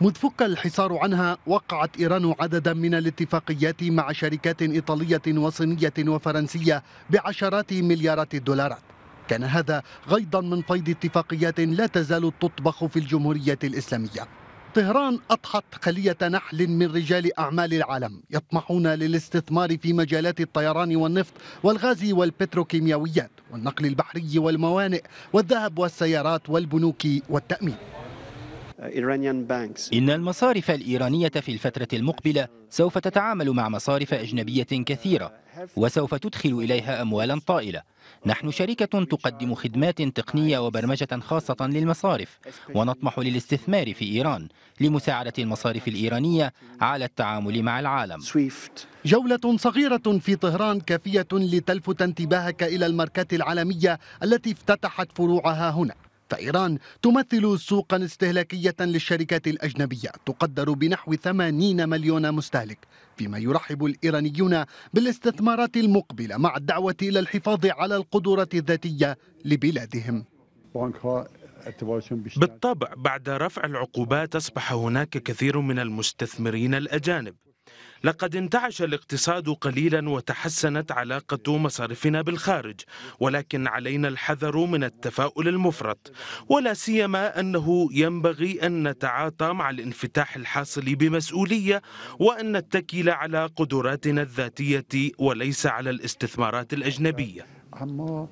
مذ فك الحصار عنها وقعت إيران عددا من الاتفاقيات مع شركات إيطالية وصينية وفرنسية بعشرات مليارات الدولارات كان هذا غيضا من فيض اتفاقيات لا تزال تطبخ في الجمهورية الإسلامية طهران أضحت خلية نحل من رجال أعمال العالم يطمحون للاستثمار في مجالات الطيران والنفط والغاز والبتروكيماويات والنقل البحري والموانئ والذهب والسيارات والبنوك والتأمين آه، إن المصارف الإيرانية في الفترة المقبلة سوف تتعامل مع مصارف أجنبية كثيرة وسوف تدخل إليها أموالا طائلة نحن شركة تقدم خدمات تقنية وبرمجة خاصة للمصارف ونطمح للاستثمار في إيران لمساعدة المصارف الإيرانية على التعامل مع العالم جولة صغيرة في طهران كافية لتلفت انتباهك إلى الماركات العالمية التي افتتحت فروعها هنا فإيران تمثل سوقا استهلاكية للشركات الأجنبية تقدر بنحو 80 مليون مستهلك فيما يرحب الإيرانيون بالاستثمارات المقبلة مع الدعوة إلى الحفاظ على القدرة الذاتية لبلادهم بالطبع بعد رفع العقوبات أصبح هناك كثير من المستثمرين الأجانب لقد انتعش الاقتصاد قليلا وتحسنت علاقة مصارفنا بالخارج ولكن علينا الحذر من التفاؤل المفرط ولا سيما أنه ينبغي أن نتعاطى مع الانفتاح الحاصل بمسؤولية وأن نتكل على قدراتنا الذاتية وليس على الاستثمارات الأجنبية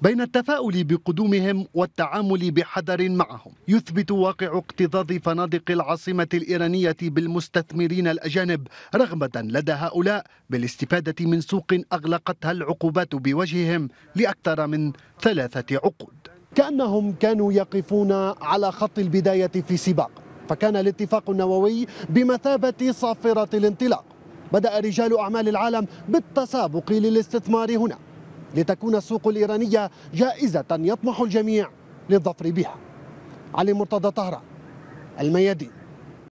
بين التفاؤل بقدومهم والتعامل بحذر معهم يثبت واقع اكتظاظ فنادق العاصمة الإيرانية بالمستثمرين الأجانب رغبة لدى هؤلاء بالاستفادة من سوق أغلقتها العقوبات بوجههم لأكثر من ثلاثة عقود كأنهم كانوا يقفون على خط البداية في سباق فكان الاتفاق النووي بمثابة صافرة الانطلاق بدأ رجال أعمال العالم بالتسابق للاستثمار هنا لتكون السوق الإيرانية جائزة يطمح الجميع للظفر بها علي مرتضى طهرة الميادين